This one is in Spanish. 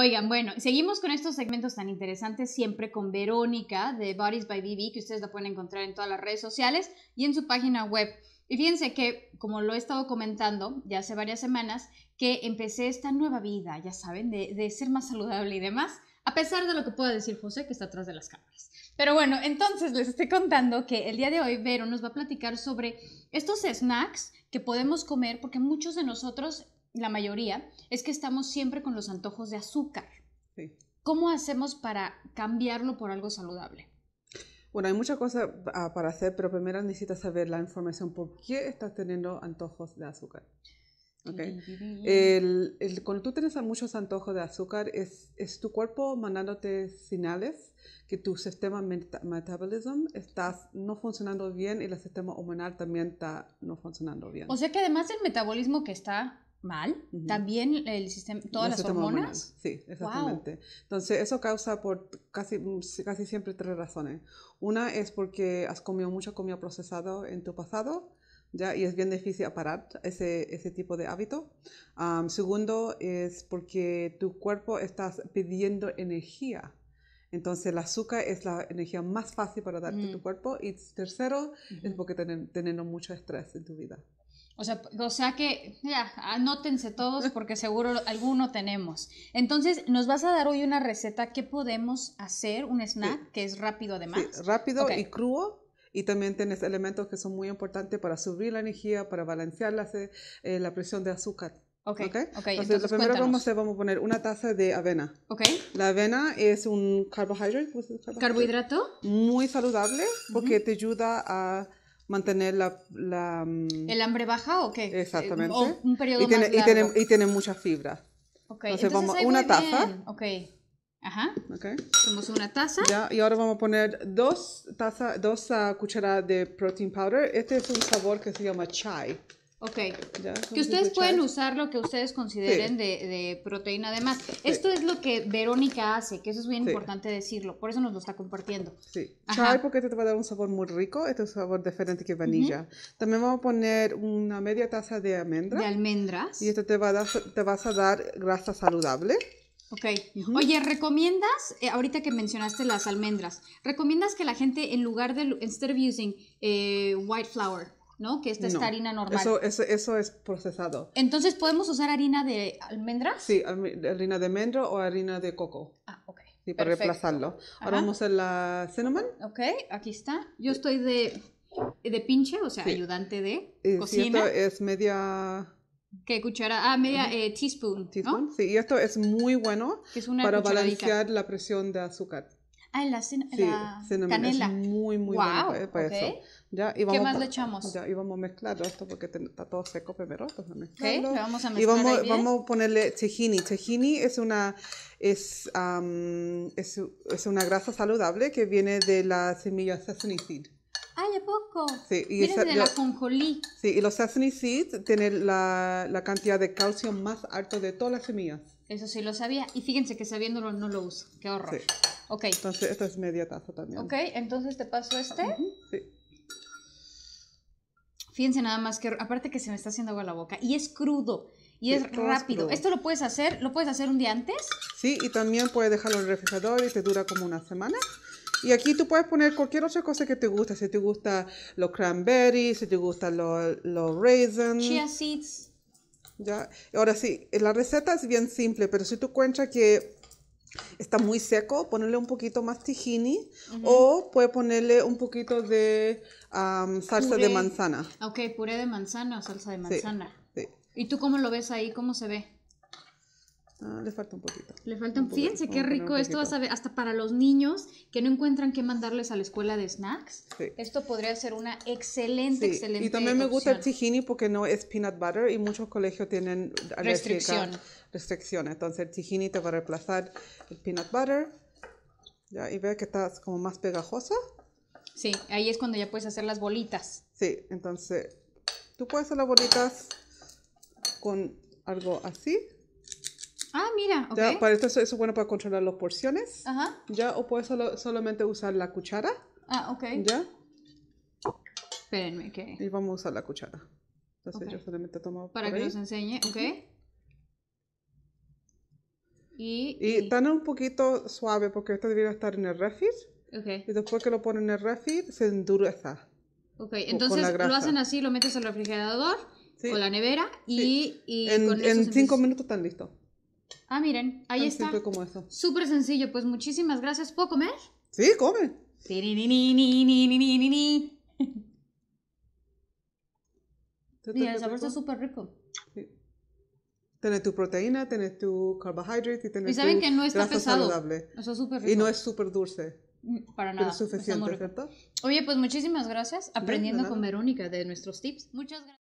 Oigan, bueno, seguimos con estos segmentos tan interesantes siempre con Verónica de Bodies by BB, que ustedes la pueden encontrar en todas las redes sociales y en su página web. Y fíjense que, como lo he estado comentando ya hace varias semanas, que empecé esta nueva vida, ya saben, de, ser más saludable y demás, a pesar de lo que pueda decir José, que está atrás de las cámaras. Pero bueno, entonces les estoy contando que el día de hoy Vero nos va a platicar sobre estos snacks que podemos comer, porque muchos de nosotros la mayoría, es que estamos siempre con los antojos de azúcar. ¿Cómo hacemos para cambiarlo por algo saludable? Bueno, hay muchas cosas ah, para hacer, pero primero necesitas saber la información por qué estás teniendo antojos de azúcar. Okay. El, cuando tú tienes muchos antojos de azúcar, es, es, tu cuerpo mandándote señales que tu sistema metabolismo está no funcionando bien y el sistema hormonal también está no funcionando bien. O sea que además del metabolismo que está mal. También el sistema, todas las hormonas. Sí, exactamente. Entonces, eso causa por casi, siempre tres razones. Una es porque has comido mucho comida procesada en tu pasado. ¿Ya? Y es bien difícil parar ese, tipo de hábito. segundo es porque tu cuerpo está pidiendo energía. Entonces el azúcar es la energía más fácil para darte a tu mm. cuerpo. Y tercero es porque teniendo mucho estrés en tu vida. O sea, o sea que, ya, anótense todos porque seguro alguno tenemos. Entonces, nos vas a dar hoy una receta que podemos hacer, un snack que es rápido además. Sí, rápido y crudo. Y también tienes elementos que son muy importantes para subir la energía, para balancear la, eh, eh, la presión de azúcar. Ok, okay? Entonces, lo primero que vamos a hacer, vamos a poner una taza de avena. Ok. La avena es un carbohidrato. carbohidrato. Muy saludable porque te ayuda a mantener la, la... Mm, ¿El hambre baja o qué? Exactamente. un periodo y tiene, más largo. Y tiene, y tiene mucha fibra Ok, entonces, entonces vamos, una taza. Ok. Ajá. Okay. Somos una taza. Ya, y ahora vamos a poner dos taza dos ah, cucharadas de protein powder. Este es un sabor que se llama chai. Ok. Que ustedes pueden usar lo que ustedes consideren de, proteína Además, Esto es lo que Verónica hace, que eso es bien importante decirlo. Por eso nos lo está compartiendo. Sí. Ajá. Chai, porque te va a dar un sabor muy rico. Este es un sabor diferente que vainilla. También vamos a poner una media taza de almendras. De almendras. Y esto te, va a dar, te vas a dar grasa saludable. Ok. Oye, ¿recomiendas, eh, ahorita que mencionaste las almendras, ¿recomiendas que la gente en lugar de, instead of using eh, white flour, ¿no? Que esta es harina normal. Eso, eso, es procesado. Entonces, ¿podemos usar harina de almendras? Sí, harina de almendra o harina de coco. Ah, ok. Sí, para reemplazarlo. Ahora vamos a la cinnamon. Ok, aquí está. Yo estoy de, de pinche, o sea, ayudante de eh, cocina. esto es media... ¿Qué cuchara? Ah, media eh, teaspoon. Teaspoon, sí. Y esto es muy bueno para balancear la presión de azúcar. Ah, la, la sí, canela. Es muy, muy wow, bueno para, eso. Ya, y vamos ¿Qué más le echamos? Ya, y vamos a mezclarlo esto porque está todo seco primero. Entonces pues, okay, lo vamos a mezclar. Y vamos, vamos a ponerle tahini. Tahini es una, es, es, es, una grasa saludable que viene de la semilla sesame seed. ¡Ay, a poco! Sí, y es de la conjolí. Sí, y los sesame seeds tienen la, la cantidad de calcio más alto de todas las semillas. Eso sí lo sabía. Y fíjense que sabiéndolo no lo uso. ¡Qué horror! Sí. Ok. Entonces, esta es media taza también. Ok, entonces te paso este. Sí. Fíjense nada más que, aparte que se me está haciendo agua la boca, y es crudo. Y es rápido. ¿Esto lo puedes hacer? ¿Lo puedes hacer un día antes? Sí, y también puedes dejarlo en el refrigerador y te dura como una semana. Y aquí tú puedes poner cualquier otra cosa que te guste. Si te gusta los cranberries, si te gustan los, raisins. Chia seeds. Ya. Ahora sí, la receta es bien simple, pero si tú encuentras que está muy seco, ponerle un poquito más tijini o puede ponerle un poquito de salsa de manzana. Ok, puré de manzana o salsa de manzana. ¿Y tú cómo lo ves ahí? ¿Cómo se ve? Ah, falta un poquito. Le falta un poquito. Fíjense qué rico esto, saber, hasta para los niños que no encuentran qué mandarles a la escuela de snacks. Esto podría ser una excelente, sí. excelente. Y también me gusta el tijini porque no es peanut butter y muchos colegios tienen restricción. Restricción. Entonces el tijini te va a reemplazar el peanut butter. Ya, y ve que estás como más pegajosa. Sí, ahí es cuando ya puedes hacer las bolitas. Sí, entonces tú puedes hacer las bolitas con algo así Ah, mira, okay. ya, para esto es bueno para controlar las porciones. Ajá. Ya, o puedes solamente usar la cuchara. Ah, ok. Ya. Espérenme ¿qué? Y vamos a usar la cuchara. Entonces yo solamente tomo Para que nos enseñe, ok. Y, y, un poquito suave porque esto debería estar en el refri. Okay. Y después que lo ponen en el refri se endureza. Ok, entonces lo hacen así, lo metes al refrigerador con o la nevera y, y en, en cinco minutos están listos. Ah, miren, ahí está. Como Súper sencillo, pues muchísimas gracias. ¿Puedo comer? Sí, come. Mira, el sabor está súper rico. Sí. Tienes tu proteína, tienes tu carbohydrate y tienes y saben tu que no está pesado. saludable. es súper rico. Y no es súper dulce. Mm, para nada. Pero es suficiente, ¿cierto? Oye, pues muchísimas gracias. Aprendiendo con Verónica de nuestros tips. Muchas gracias.